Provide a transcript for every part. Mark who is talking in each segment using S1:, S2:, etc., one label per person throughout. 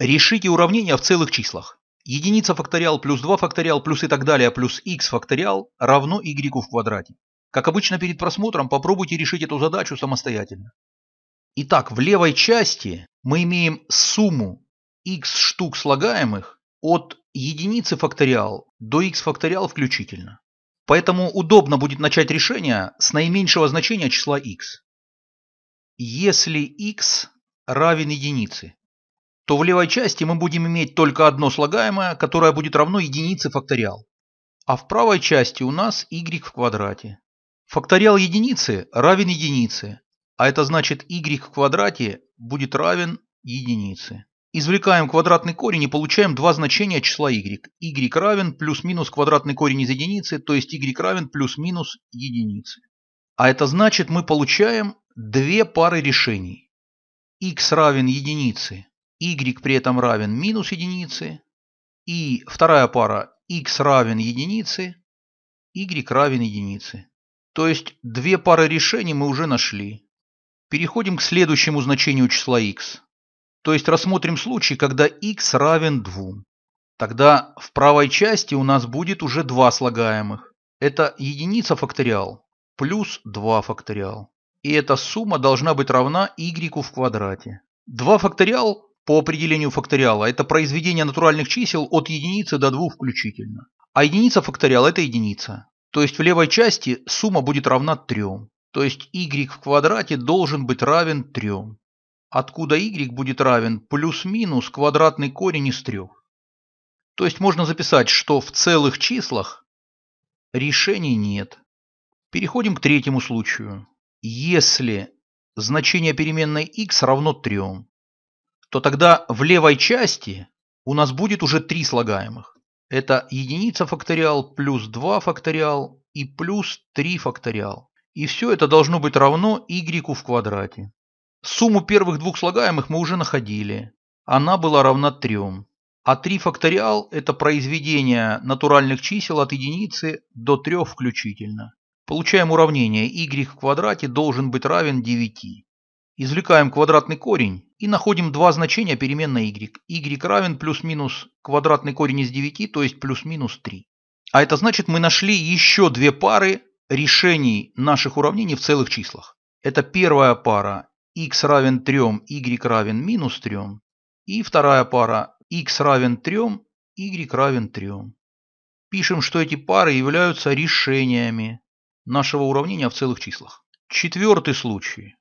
S1: Решите уравнение в целых числах. Единица факториал плюс 2 факториал плюс и так далее плюс x факториал равно y в квадрате. Как обычно перед просмотром, попробуйте решить эту задачу самостоятельно. Итак, в левой части мы имеем сумму x штук слагаемых от единицы факториал до x факториал включительно. Поэтому удобно будет начать решение с наименьшего значения числа x. Если x равен единице, то в левой части мы будем иметь только одно слагаемое, которое будет равно единице факториал. А в правой части у нас y в квадрате. Факториал единицы равен единице, а это значит y в квадрате будет равен единице. Извлекаем квадратный корень и получаем два значения числа y. y равен плюс-минус квадратный корень из единицы, то есть y равен плюс-минус единице. А это значит мы получаем две пары решений. x равен единице y при этом равен минус единице, и вторая пара x равен единице, y равен единице. То есть две пары решений мы уже нашли. Переходим к следующему значению числа x. То есть рассмотрим случай, когда x равен 2. Тогда в правой части у нас будет уже два слагаемых. Это единица факториал плюс 2 факториал. И эта сумма должна быть равна y в квадрате. 2 факториал по определению факториала – это произведение натуральных чисел от единицы до двух включительно. А единица факториала – это единица. То есть в левой части сумма будет равна 3. То есть y в квадрате должен быть равен 3. Откуда y будет равен плюс-минус квадратный корень из 3. То есть можно записать, что в целых числах решений нет. Переходим к третьему случаю. Если значение переменной x равно 3, то тогда в левой части у нас будет уже три слагаемых. Это единица факториал плюс 2 факториал и плюс 3 факториал. И все это должно быть равно y в квадрате. Сумму первых двух слагаемых мы уже находили. Она была равна 3. А 3 факториал – это произведение натуральных чисел от единицы до 3 включительно. Получаем уравнение y в квадрате должен быть равен 9. Извлекаем квадратный корень и находим два значения переменной y. y равен плюс-минус квадратный корень из 9, то есть плюс-минус 3. А это значит, мы нашли еще две пары решений наших уравнений в целых числах. Это первая пара x равен 3, y равен минус 3. И вторая пара x равен 3, y равен 3. Пишем, что эти пары являются решениями нашего уравнения в целых числах. Четвертый случай,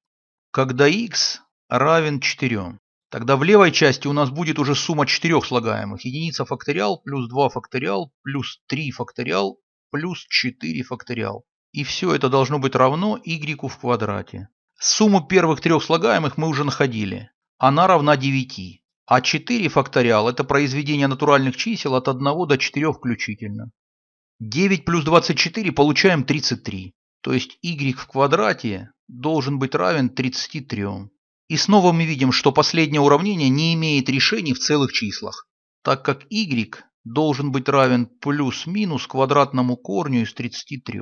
S1: когда x равен 4. Тогда в левой части у нас будет уже сумма четырех слагаемых. Единица факториал плюс 2 факториал плюс 3 факториал плюс 4 факториал. И все это должно быть равно y в квадрате. Сумму первых трех слагаемых мы уже находили. Она равна 9. А 4 факториал – это произведение натуральных чисел от 1 до 4 включительно. 9 плюс 24 получаем 33. То есть y в квадрате должен быть равен 33. И снова мы видим, что последнее уравнение не имеет решений в целых числах, так как y должен быть равен плюс-минус квадратному корню из 33.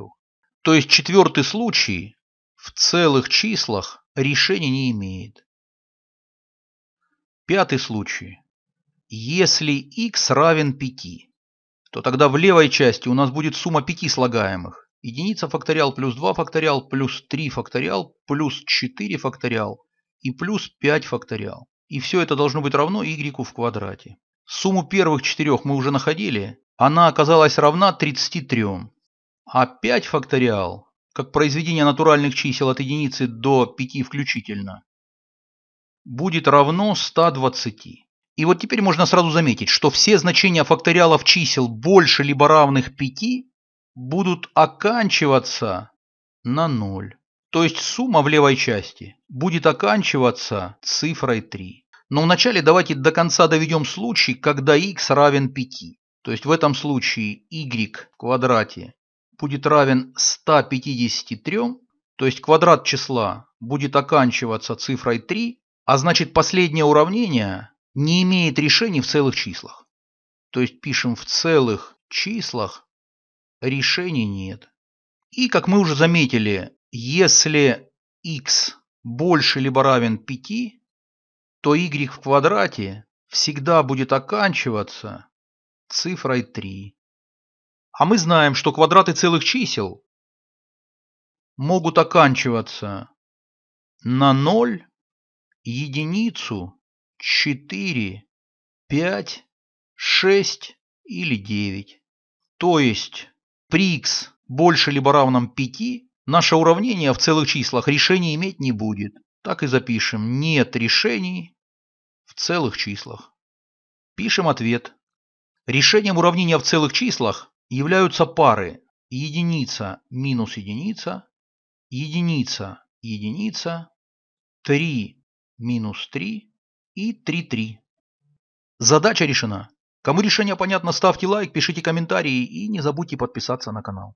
S1: То есть четвертый случай в целых числах решения не имеет. Пятый случай. Если x равен 5, то тогда в левой части у нас будет сумма 5 слагаемых. Единица факториал плюс 2 факториал плюс 3 факториал плюс 4 факториал и плюс 5 факториал. И все это должно быть равно y в квадрате. Сумму первых четырех мы уже находили, она оказалась равна 33. А 5 факториал, как произведение натуральных чисел от единицы до 5 включительно, будет равно 120. И вот теперь можно сразу заметить, что все значения факториалов чисел больше либо равных 5 будут оканчиваться на 0. То есть сумма в левой части будет оканчиваться цифрой 3. Но вначале давайте до конца доведем случай, когда x равен 5. То есть в этом случае y в квадрате будет равен 153, то есть квадрат числа будет оканчиваться цифрой 3, а значит последнее уравнение не имеет решений в целых числах. То есть пишем в целых числах решений нет. И как мы уже заметили, если x больше либо равен 5, то y в квадрате всегда будет оканчиваться цифрой 3. А мы знаем, что квадраты целых чисел могут оканчиваться на 0, единицу, 4, 5, 6 или 9. То есть при x больше либо равном 5 Наше уравнение в целых числах решения иметь не будет. Так и запишем. Нет решений в целых числах. Пишем ответ. Решением уравнения в целых числах являются пары единица минус единица, единица, единица, 3 минус 3 и 3, 3. Задача решена. Кому решение понятно, ставьте лайк, пишите комментарии и не забудьте подписаться на канал.